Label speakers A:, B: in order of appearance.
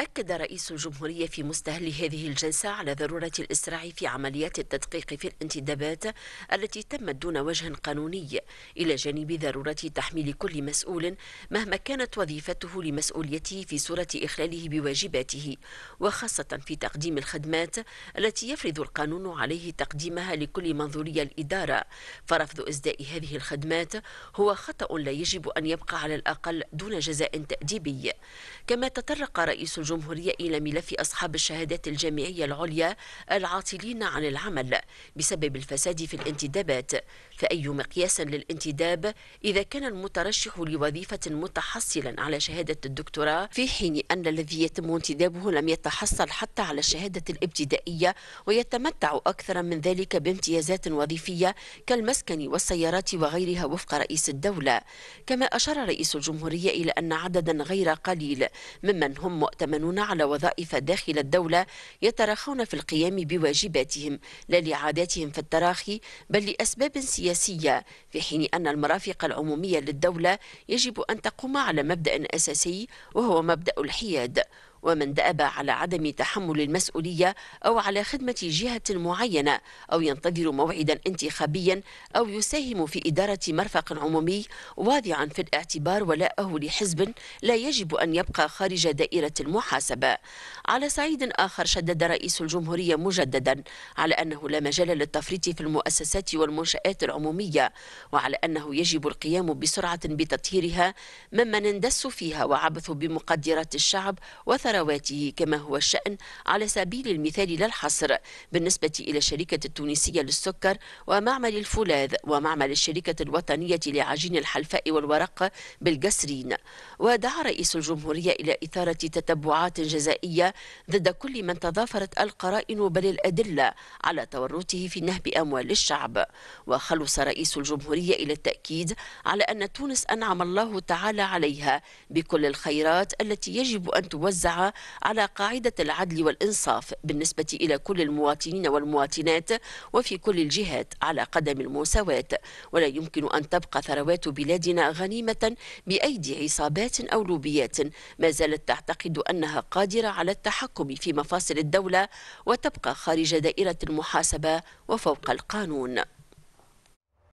A: أكد رئيس الجمهورية في مستهل هذه الجلسة على ضرورة الإسراع في عمليات التدقيق في الانتدابات التي تمت دون وجه قانوني إلى جانب ضرورة تحميل كل مسؤول مهما كانت وظيفته لمسؤوليته في صورة إخلاله بواجباته وخاصة في تقديم الخدمات التي يفرض القانون عليه تقديمها لكل منظورية الإدارة فرفض إسداء هذه الخدمات هو خطأ لا يجب أن يبقى على الأقل دون جزاء تأديبي كما تطرق رئيس الجمهورية إلى ملف أصحاب الشهادات الجامعية العليا العاطلين عن العمل بسبب الفساد في الانتدابات فأي مقياس للانتداب إذا كان المترشح لوظيفة متحصلا على شهادة الدكتوراه في حين أن الذي يتم انتدابه لم يتحصل حتى على الشهادة الابتدائية ويتمتع أكثر من ذلك بامتيازات وظيفية كالمسكن والسيارات وغيرها وفق رئيس الدولة كما أشار رئيس الجمهورية إلى أن عددا غير قليل ممن هم مؤتمن الآمنون على وظائف داخل الدولة يتراخون في القيام بواجباتهم لا لعاداتهم في التراخي بل لأسباب سياسية في حين أن المرافق العمومية للدولة يجب أن تقوم على مبدأ أساسي وهو مبدأ الحياد ومن دأب على عدم تحمل المسؤولية أو على خدمة جهة معينة أو ينتظر موعدا انتخابيا أو يساهم في إدارة مرفق عمومي واضعا في الاعتبار ولاءه لحزب لا يجب أن يبقى خارج دائرة المحاسبة على صعيد آخر شدد رئيس الجمهورية مجددا على أنه لا مجال للتفريط في المؤسسات والمنشآت العمومية وعلى أنه يجب القيام بسرعة بتطهيرها ممن اندس فيها وعبث بمقدرات الشعب وثر ثرواته كما هو الشأن على سبيل المثال لا الحصر بالنسبة إلى الشركة التونسية للسكر ومعمل الفولاذ ومعمل الشركة الوطنية لعجين الحلفاء والورق بالجسرين ودعا رئيس الجمهورية إلى إثارة تتبعات جزائية ضد كل من تضافرت القرائن بل الأدلة على تورطه في نهب أموال الشعب وخلص رئيس الجمهورية إلى التأكيد على أن تونس أنعم الله تعالى عليها بكل الخيرات التي يجب أن توزع على قاعدة العدل والإنصاف بالنسبة إلى كل المواطنين والمواطنات وفي كل الجهات على قدم المساواة ولا يمكن أن تبقى ثروات بلادنا غنيمة بأيدي عصابات أو لوبيات ما زالت تعتقد أنها قادرة على التحكم في مفاصل الدولة وتبقى خارج دائرة المحاسبة وفوق القانون